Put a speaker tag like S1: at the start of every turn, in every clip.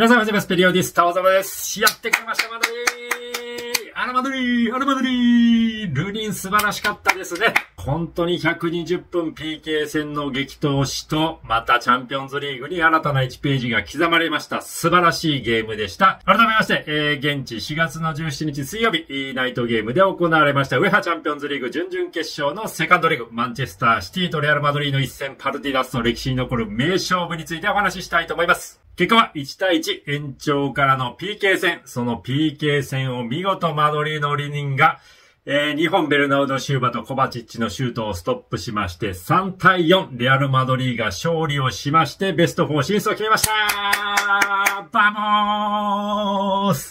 S1: 皆さん、おはようございます。ペリオディスタオザマです。やってきました、マドリーアルマドリーアルマドリールニン素晴らしかったですね。本当に120分 PK 戦の激闘しと、またチャンピオンズリーグに新たな1ページが刻まれました。素晴らしいゲームでした。改めまして、えー、現地4月の17日水曜日、ナイトゲームで行われました、ウェハチャンピオンズリーグ準々決勝のセカンドリーグ、マンチェスターシティとレアルマドリーの一戦、パルディダスの歴史に残る名勝負についてお話ししたいと思います。結果は1対1延長からの PK 戦。その PK 戦を見事マドリーのリニンが、えー、日本ベルナウド・シューバとコバチッチのシュートをストップしまして、3対4、レアル・マドリーが勝利をしまして、ベスト4進出を決めましたバモ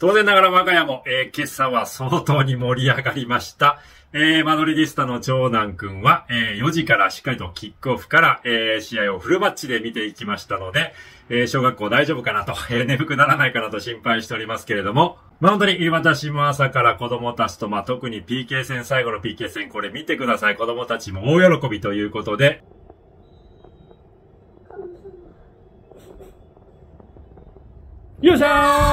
S1: 当然ながら我が家も、えー、今朝は相当に盛り上がりました。えー、マドリディスタの長男くんは、えー、4時からしっかりとキックオフから、えー、試合をフルマッチで見ていきましたので、えー、小学校大丈夫かなと、えー、眠くならないかなと心配しておりますけれども、まあ、本当に私も朝から子供たちと、まあ、特に PK 戦、最後の PK 戦、これ見てください。子供たちも大喜びということで、よっしゃー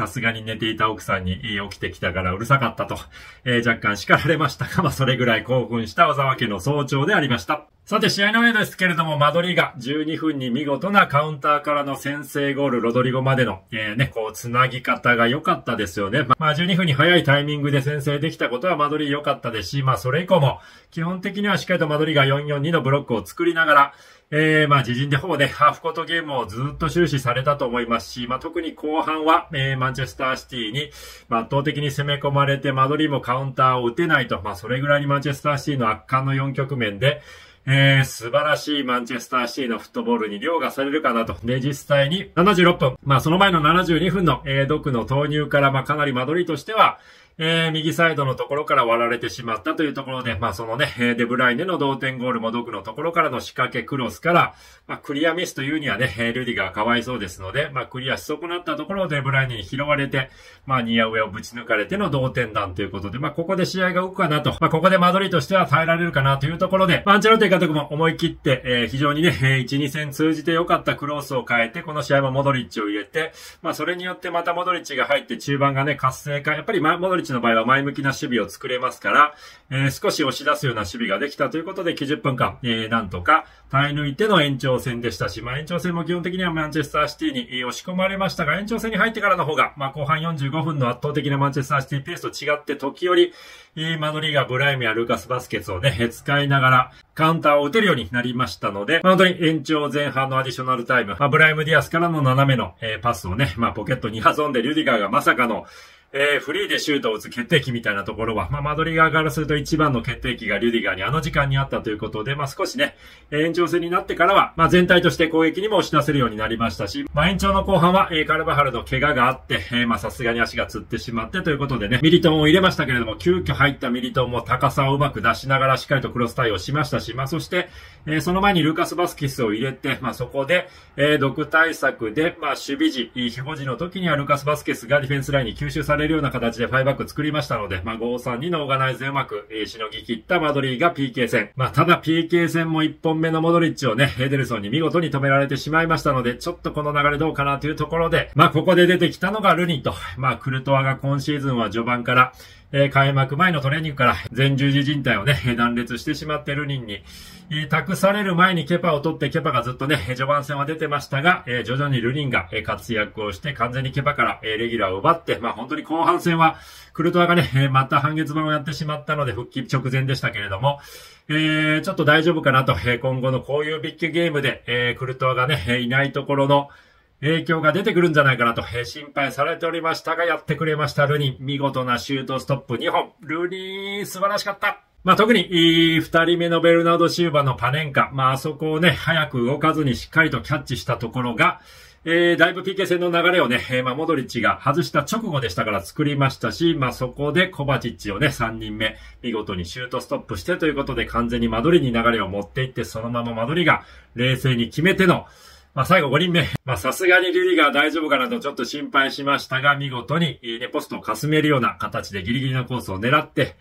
S1: さすがに寝ていた奥さんに起きてきたからうるさかったと、えー、若干叱られましたが、まあ、それぐらい興奮した小沢家の早朝でありました。さて試合の上ですけれども、マドリーが12分に見事なカウンターからの先制ゴール、ロドリゴまでの、えー、ね、こう、つなぎ方が良かったですよね。まあ、12分に早いタイミングで先制できたことはマドリー良かったですし、まあ、それ以降も、基本的にはしっかりとマドリーが442のブロックを作りながら、えー、まあ、自陣でほぼね、ハーフコートゲームをずっと終始されたと思いますし、まあ、特に後半は、えー、マンチェスターシティに、まあ、圧倒的に攻め込まれて、マドリーもカウンターを打てないと、まあ、それぐらいにマンチェスターシティの圧巻の4局面で、えー、素晴らしいマンチェスターシティのフットボールに凌駕されるかなと。で、実際に76分、まあその前の72分の、えー、毒の投入から、まあかなり間取りとしては、えー、右サイドのところから割られてしまったというところで、まあそのね、デブライネの同点ゴールもドクのところからの仕掛けクロスから、まあクリアミスというにはね、ルディがかわいそうですので、まあクリアし損なったところをデブライネに拾われて、まあニア上をぶち抜かれての同点弾ということで、まあここで試合が動くかなと、まあここでマドリーとしては耐えられるかなというところで、アンチェロテ監督も思い切って、えー、非常にね、1、2戦通じて良かったクロスを変えて、この試合もモドリッチを入れて、まあそれによってまたモドリッチが入って中盤がね、活性化、やっぱりまあモドリッチチの場合は前向きな守備を作れますから、えー、少し押し出すような守備ができたということで、90分間、えー、なんとか耐え抜いての延長戦でしたし、まあ、延長戦も基本的にはマンチェスターシティに押し込まれましたが、延長戦に入ってからの方が、まあ、後半45分の圧倒的なマンチェスターシティペースと違って、時折、マドリーがブライムやルーカス・バスケツをね、使いながら、カウンターを打てるようになりましたので、まあ、本当に延長前半のアディショナルタイム、まあ、ブライム・ディアスからの斜めの、えー、パスをね、まあ、ポケットに挟んで、リュディガーがまさかの、えー、フリーでシュートを打つ決定機みたいなところは、まあ、マドリガーからすると一番の決定機がリュディガーにあの時間にあったということで、まあ、少しね、延長戦になってからは、まあ、全体として攻撃にも押し出せるようになりましたし、まあ、延長の後半は、えー、カルバハルの怪我があって、えー、まさすがに足がつってしまってということでね、ミリトンを入れましたけれども、急遽入ったミリトンも高さをうまく出しながらしっかりとクロス対応しましたし、まあ、そして、えー、その前にルーカス・バスキスを入れて、まあ、そこで、えー、毒対策で、まあ、守備時、非保時の時にはルーカス・バスキスがディフェンスラインに吸収されれるような形で5バック作りましたので、まあ、532のオーガナイズでうまく、えー、しのぎ切ったマドリーが PK 戦。まあ、ただ PK 戦も1本目のモドリッチをね、ヘデルソンに見事に止められてしまいましたので、ちょっとこの流れどうかなというところで、まあ、ここで出てきたのがルニと、まあ、クルトワが今シーズンは序盤から、えー、開幕前のトレーニングから前十字靭帯をね、断裂してしまってルニンに、えー、託される前にケパを取って、ケパがずっとね、序盤戦は出てましたが、えー、徐々にルニンが活躍をして、完全にケパから、えー、レギュラーを奪って、まあ本当に後半戦は、クルトワがね、えー、また半月板をやってしまったので、復帰直前でしたけれども、えー、ちょっと大丈夫かなと、えー、今後のこういうビッグゲームで、えー、クルトワがね、いないところの、影響が出てくるんじゃないかなと、え心配されておりましたが、やってくれました、ルニン。見事なシュートストップ2本。ルニン、素晴らしかった。まあ、特に、二人目のベルナード・シューバのパネンカ。まあ、あそこをね、早く動かずにしっかりとキャッチしたところが、えー、だいぶ PK 戦の流れをね、えー、まあ、モドリッチが外した直後でしたから作りましたし、まあ、そこでコバチッチをね、3人目、見事にシュートストップしてということで完全にマドリに流れを持っていって、そのままマドリが冷静に決めての、まあ、最後5人目。まあ、さすがにリリが大丈夫かなとちょっと心配しましたが、見事に、ね、ポストをかすめるような形でギリギリのコースを狙って、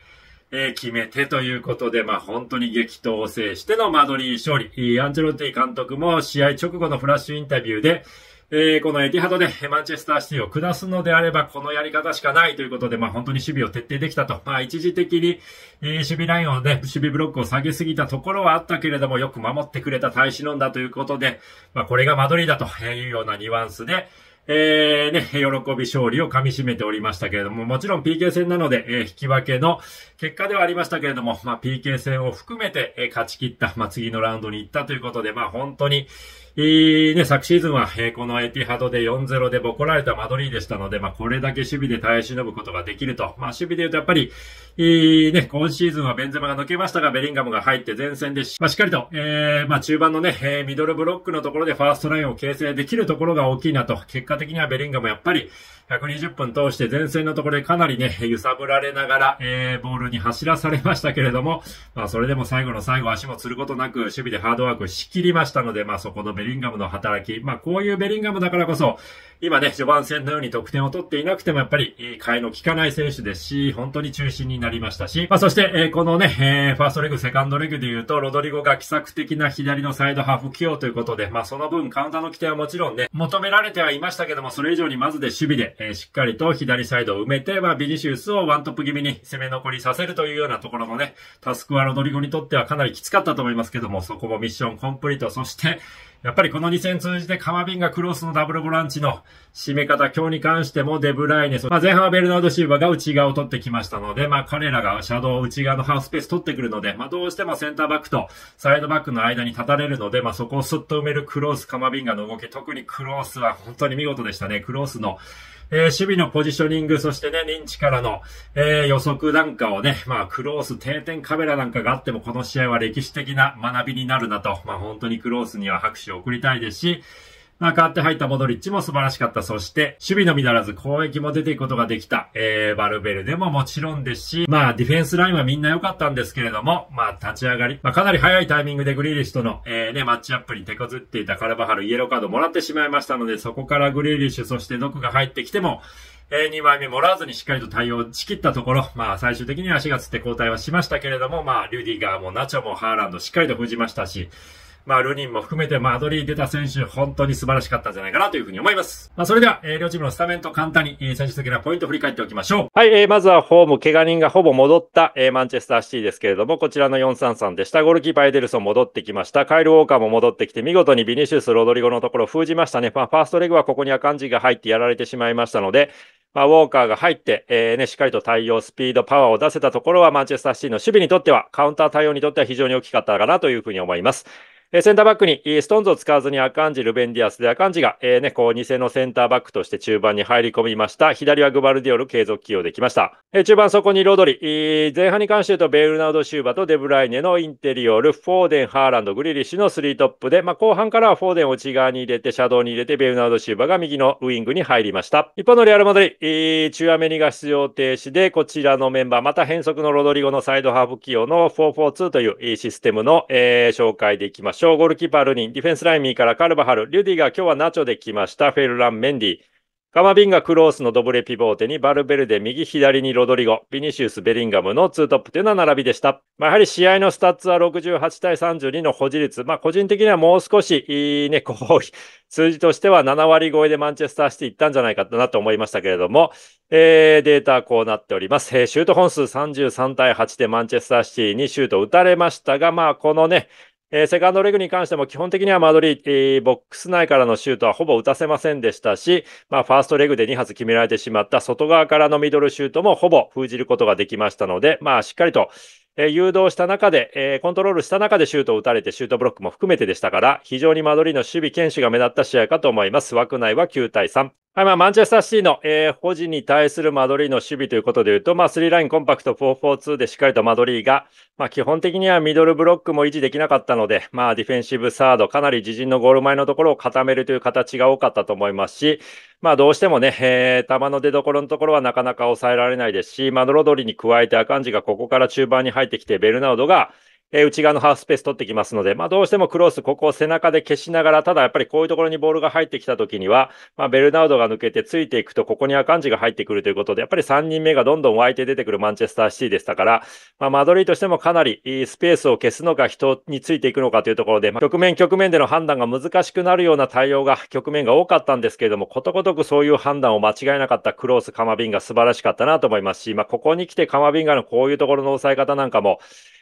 S1: えー、決めてということで、まあ、本当に激闘を制してのマドリー勝利。アンジェロティ監督も試合直後のフラッシュインタビューで、えー、このエティハドでマンチェスターシティを下すのであれば、このやり方しかないということで、まあ本当に守備を徹底できたと。まあ一時的に、えー、守備ラインをね、守備ブロックを下げすぎたところはあったけれども、よく守ってくれた大使なんだということで、まあこれがマドリーだというようなニュアンスで、えー、ね、喜び勝利を噛み締めておりましたけれども、もちろん PK 戦なので、えー、引き分けの結果ではありましたけれども、まあ、PK 戦を含めて、えー、勝ち切った、まあ、次のラウンドに行ったということで、まあ、本当に、えー、ね、昨シーズンは、えー、このエティハドで4-0でボコられたマドリーでしたので、まあ、これだけ守備で耐え忍ぶことができると。まあ、守備で言うとやっぱり、えー、ね、今シーズンはベンゼマが抜けましたが、ベリンガムが入って前線でし、まあ、しっかりと、えー、まあ、中盤のね、えー、ミドルブロックのところでファーストラインを形成できるところが大きいなと、結果的にはベリンガムやっぱり、120分通して前線のところでかなりね、揺さぶられながら、えー、ボールに走らされましたけれども、まあ、それでも最後の最後足もつることなく、守備でハードワークしきりましたので、まあ、そこのベリンガムの働き、まあ、こういうベリンガムだからこそ、今ね、序盤戦のように得点を取っていなくても、やっぱり、替えの効かない選手ですし、本当に中心になりましたし、まあ、そして、えー、このね、えー、ファーストレグ、セカンドレグで言うと、ロドリゴが奇策的な左のサイドハーフ起用ということで、まあ、その分、カウンターの規定はもちろんね、求められてはいましたけども、それ以上にまずで守備で、えー、しっかりと左サイドを埋めて、まあ、ビニシウスをワントップ気味に攻め残りさせるというようなところのね、タスクはロドリゴにとってはかなりきつかったと思いますけども、そこもミッションコンプリート、そして、やっぱりこの2戦通じてカマビンがクロスのダブルボランチの締め方、今日に関してもデブライネ、ス。まあ、前半はベルナード・シーバーが内側を取ってきましたので、まあ、彼らがシャドウ内側のハウスペース取ってくるので、まあ、どうしてもセンターバックとサイドバックの間に立たれるので、まあ、そこをスッと埋めるクロース、カマビンガの動き、特にクロースは本当に見事でしたね。クロースのえー、守備のポジショニング、そしてね、認知からの、えー、予測なんかをね、まあ、クロース、定点カメラなんかがあっても、この試合は歴史的な学びになるなと、まあ、本当にクロースには拍手を送りたいですし、まあ、変わって入ったモドリッチも素晴らしかった。そして、守備のみならず攻撃も出ていくことができた。えー、バルベルでももちろんですし、まあ、ディフェンスラインはみんな良かったんですけれども、まあ、立ち上がり、まあ、かなり早いタイミングでグリーリッシュとの、えー、ね、マッチアップに手こずっていたカルバハル、イエローカードもらってしまいましたので、そこからグリーリッシュ、そしてノクが入ってきても、えー、2枚目もらわずにしっかりと対応しきったところ、まあ最終的には足がつって交代はしましたけれども、まあリュディガーもナチョもハーランドしっかりと封じましたし、まあ、ルニンも含めてマドリー出た選手、本当に素晴らしかったんじゃないかなというふうに思います。まあ、それでは、えー、両チームのスタメンと簡単に、えー、選手的なポイントを振り返っておきましょう。はい、えー、まずはホーム、怪我人がほぼ戻った、えー、マンチェスターシティですけれども、こちらの433でした。ゴールキーパーエデルソン戻ってきました。カイル・ウォーカーも戻ってきて、見事にビニシウス・ロドリゴのところ封じましたね。まあ、ファーストレグはここにアカンジが入ってやられてしまいましたので、まあ、ウォーカーが入って、えーね、しっかりと対応、スピード、パワーを出せたところは、マンチェスターシティの守備にとっては、カウンター対応にとっては非常に大きかったかなというふうに思います。えー、センターバックに、ストーンズを使わずにアカンジ、ルベンディアスで、アカンジが、えー、ね、こう、偽のセンターバックとして中盤に入り込みました。左はグバルディオル継続起用できました。えー、中盤そこにロドリ、えー、前半に関して言うと、ベルナード・シューバとデブライネのインテリオル、フォーデン、ハーランド、グリリッシュのスリートップで、まあ、後半からはフォーデンを内側に入れて、シャドウに入れて、ベルナード・シューバが右のウイングに入りました。一方のレアル・マドリ、えー、中アメリが出場停止で、こちらのメンバー、また変則のロドリゴのサイドハーフ起用の442というシステムの、えー、紹介でいきましょう。小ゴールキーパールニン、ディフェンスライミーからカルバハル、リュディが今日はナチョで来ました、フェルラン・メンディ。カマビンガ、クロースのドブレピボーテにバルベルデ、右左にロドリゴ、ビニシウス、ベリンガムのツートップというのは並びでした。まあ、やはり試合のスタッツは68対32の保持率。まあ、個人的にはもう少し、いいね、こう、数字としては7割超えでマンチェスターシティ行ったんじゃないかなと思いましたけれども、えー、データこうなっております。えー、シュート本数33対8でマンチェスターシティにシュート打たれましたが、まあ、このね、えー、セカンドレグに関しても基本的にはマドリー、えー、ボックス内からのシュートはほぼ打たせませんでしたし、まあ、ファーストレグで2発決められてしまった外側からのミドルシュートもほぼ封じることができましたので、まあ、しっかりと、えー、誘導した中で、えー、コントロールした中でシュートを打たれて、シュートブロックも含めてでしたから、非常にマドリーの守備堅守が目立った試合かと思います。枠内は9対3。はいまあ、マンチェスターシティの、えー、保持に対するマドリーの守備ということでいうと、まあ、3ラインコンパクト4-4-2でしっかりとマドリーが、まあ、基本的にはミドルブロックも維持できなかったので、まあ、ディフェンシブサード、かなり自陣のゴール前のところを固めるという形が多かったと思いますし、まあ、どうしてもね、えー、球の出どころのところはなかなか抑えられないですし、マドロドリに加えてアカンジがここから中盤に入ってきて、ベルナウドが、えー、内側のハーフスペース取ってきますので、まあ、どうしてもクロス、ここを背中で消しながら、ただやっぱりこういうところにボールが入ってきたときには、まあ、ベルナウドが抜けてついていくと、ここにアカンジが入ってくるということで、やっぱり3人目がどんどん湧いて出てくるマンチェスターシティでしたから、まあ、マドリーとしてもかなりスペースを消すのか、人についていくのかというところで、まあ、局面局面での判断が難しくなるような対応が、局面が多かったんですけれども、ことごとくそういう判断を間違えなかったクロース、カマビンが素晴らしかったなと思いますし、まあ、ここに来てカマビンガのこういうところの抑え方なんかも、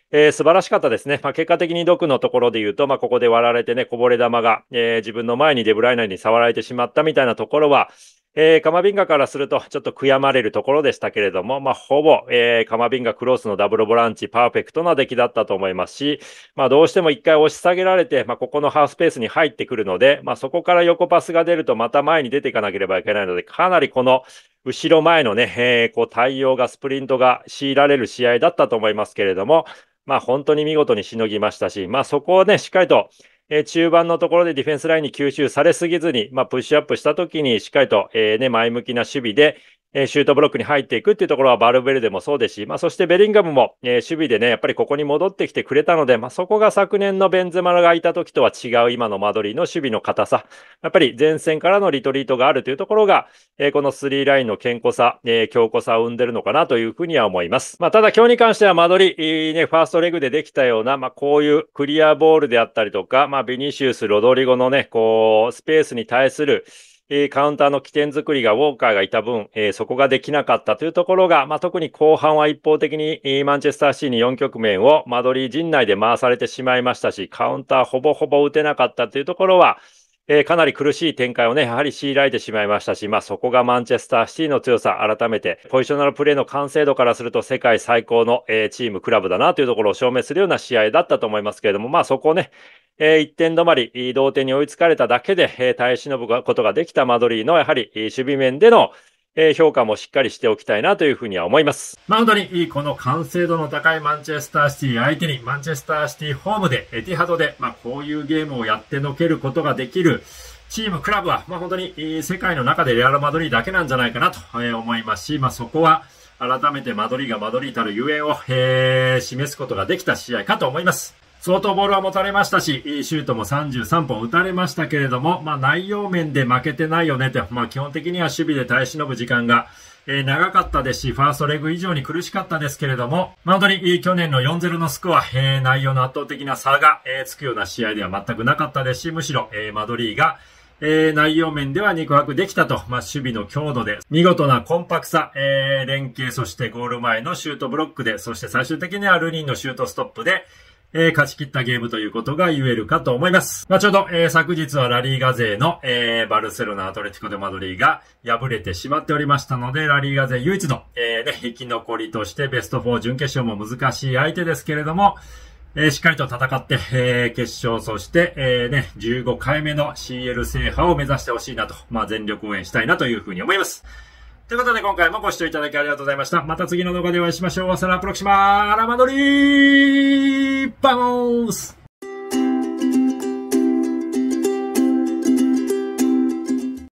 S1: えー、素晴らしかったですね。まあ、結果的にドクのところで言うと、まあ、ここで割られてね、こぼれ球が、えー、自分の前にデブライナーに触られてしまったみたいなところは、えー、カマビンガからするとちょっと悔やまれるところでしたけれども、まあ、ほぼ、えー、カマビンガクロスのダブルボランチパーフェクトな出来だったと思いますし、まあ、どうしても一回押し下げられて、まあ、ここのハーフスペースに入ってくるので、まあ、そこから横パスが出るとまた前に出ていかなければいけないので、かなりこの後ろ前のね、えー、こう対応がスプリントが強いられる試合だったと思いますけれども、まあ、本当に見事にしのぎましたし、まあ、そこをね、しっかりと、えー、中盤のところでディフェンスラインに吸収されすぎずに、まあ、プッシュアップした時にしっかりと、えーね、前向きな守備で、えー、シュートブロックに入っていくっていうところはバルベルでもそうですし、まあ、そしてベリンガムも、えー、守備でね、やっぱりここに戻ってきてくれたので、まあ、そこが昨年のベンゼマラがいた時とは違う今のマドリーの守備の硬さ、やっぱり前線からのリトリートがあるというところが、えー、このスリーラインの健康さ、え強固さを生んでるのかなというふうには思います。まあ、ただ今日に関してはマドリー、ね、ファーストレグでできたような、まこういうクリアボールであったりとか、まビニシウス、ロドリゴのね、こう、スペースに対する、えー、カウンターの起点作りがウォーカーがいた分、えー、そこができなかったというところが、まあ、特に後半は一方的に、えー、マンチェスターシーに4局面をマドリー陣内で回されてしまいましたし、カウンターほぼほぼ打てなかったというところは、えー、かなり苦しい展開をね、やはり強いられてしまいましたし、まあ、そこがマンチェスターシティの強さ、改めて、ポジショナルプレーの完成度からすると、世界最高の、えー、チーム、クラブだなというところを証明するような試合だったと思いますけれども、まあ、そこをね、えー、1点止まり、同点に追いつかれただけで、えー、耐え忍ぶことができたマドリーの、やはり、守備面での、えー、評価もしっかりしておきたいなというふうには思います。まあ本当に、この完成度の高いマンチェスターシティ相手に、マンチェスターシティホームで、エティハドで、まあこういうゲームをやってのけることができる、チーム、クラブは、まあ、本当に、世界の中でレアル・マドリーだけなんじゃないかなと思いますし、まあ、そこは、改めてマドリーがマドリーたるゆえんを、えー、示すことができた試合かと思います。相当ボールは持たれましたし、シュートも33本打たれましたけれども、まあ、内容面で負けてないよねって、まあ、基本的には守備で耐え忍ぶ時間が、えー、長かったですし、ファーストレグ以上に苦しかったですけれども、まあ、本当に去年の4-0のスコア、えー、内容の圧倒的な差が、えー、つくような試合では全くなかったですし、むしろ、えー、マドリーが、えー、内容面では肉薄できたと、まあ、守備の強度で、見事なコンパクさ、えー、連携、そしてゴール前のシュートブロックで、そして最終的にはルニンのシュートストップで、えー、勝ち切ったゲームということが言えるかと思います。まあ、ちょうど、えー、昨日はラリーガ勢の、えー、バルセロナアトレティコ・デ・マドリーが敗れてしまっておりましたので、ラリーガ勢唯一の、えね、生き残りとしてベスト4準決勝も難しい相手ですけれども、えしっかりと戦って、え決勝、そして、えね、15回目の CL 制覇を目指してほしいなと、まあ、全力応援したいなというふうに思います。ということで今回もご視聴いただきありがとうございました。また次の動画でお会いしましょう。サラプロクシマーラマドリーバモース